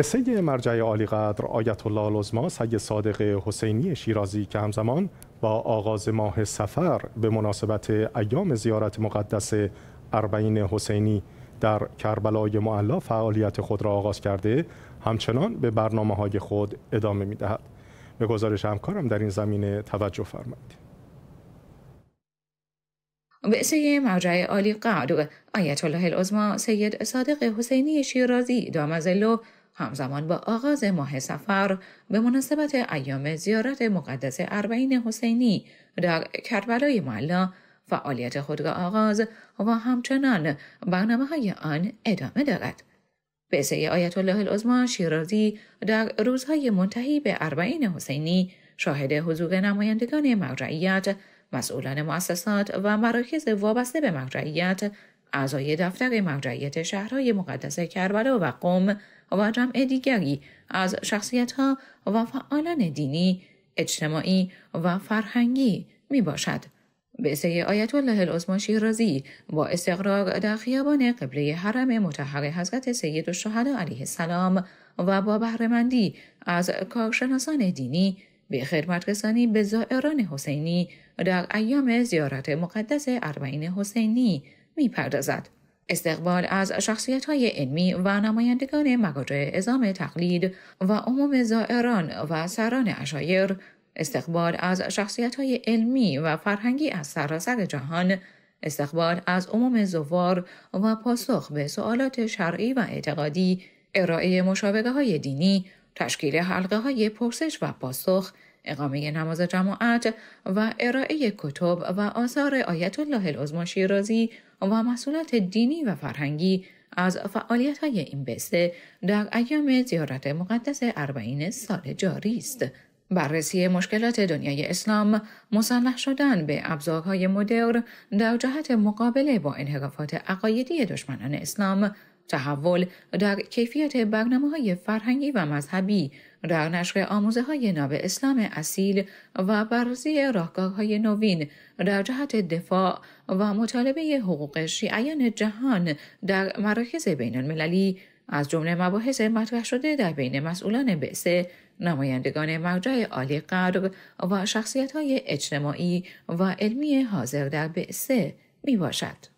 سه مرجع عالی قدر آیت الله العظما سید صادق حسینی شیرازی که همزمان با آغاز ماه سفر به مناسبت ایام زیارت مقدس اربعین حسینی در کربلای معلا فعالیت خود را آغاز کرده همچنان به برنامه های خود ادامه می دهد. به گزارش همکارم در این زمینه توجه فرمایید. سه مرجع عالی قدر آیت الله العظما سید صادق حسینی شیرازی دامزلو همزمان با آغاز ماه سفر به مناسبت ایام زیارت مقدس اربعین حسینی در کربلای معلا فعالیت خود را آغاز و همچنان برنامه های آن ادامه دارد. به آیت الله العظما شیرازی در روزهای منتهی به اربعین حسینی شاهد حضور نمایندگان مرجعیت، مسئولان مؤسسات و مراکز وابسته به مرجعیت اعضای دفتر مرجعیت شهرهای مقدس کربلا و قوم و جمع دیگری از شخصیتها و فعالان دینی، اجتماعی و فرهنگی می باشد. به آیت الله العظما شیرازی با استقرار در خیابان قبله حرم متحر حضرت سید الشهدا علیه السلام و با بهرهمندی از کارشناسان دینی به خدمت رسانی به زائران حسینی در ایام زیارت مقدس اربعین حسینی می پردازد. استقبال از شخصیت های علمی و نمایندگان مقاطع ازام تقلید و عموم زائران و سران اشایر استقبال از شخصیت های علمی و فرهنگی از سراسر جهان استقبال از عموم زوار و پاسخ به سوالات شرعی و اعتقادی ارائه مشابقه های دینی تشکیل حلقه های پرسش و پاسخ اقامه نماز جماعت و ارائه کتب و آثار آیت الله العظما شیرازی و مسئولات دینی و فرهنگی از فعالیت های این بسته در ایام زیارت مقدس اربعین سال جاری است. بررسی مشکلات دنیای اسلام مسلح شدن به ابزارهای مدر در جهت مقابله با انحرافات عقایدی دشمنان اسلام تحول در کیفیت برنامه های فرهنگی و مذهبی در نشر آموزه های ناب اسلام اصیل و بررسی راهگاه های نوین در جهت دفاع و مطالبه حقوق شیعیان جهان در مراکز بین المللی از جمله مباحث مطرح شده در بین مسئولان بعثه نمایندگان مرجع عالی قدر و شخصیت های اجتماعی و علمی حاضر در بعثه می باشد.